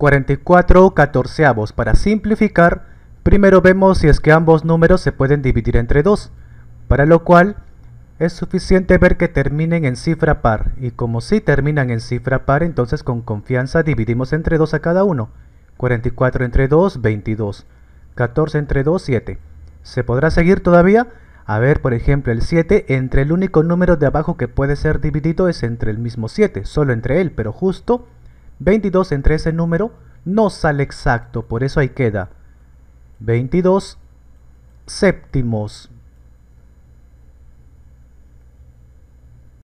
44 catorceavos. Para simplificar, primero vemos si es que ambos números se pueden dividir entre 2, para lo cual es suficiente ver que terminen en cifra par, y como sí terminan en cifra par, entonces con confianza dividimos entre 2 a cada uno. 44 entre 2, 22. 14 entre 2, 7. ¿Se podrá seguir todavía? A ver, por ejemplo, el 7 entre el único número de abajo que puede ser dividido es entre el mismo 7, solo entre él, pero justo 22 entre ese número no sale exacto, por eso ahí queda 22 séptimos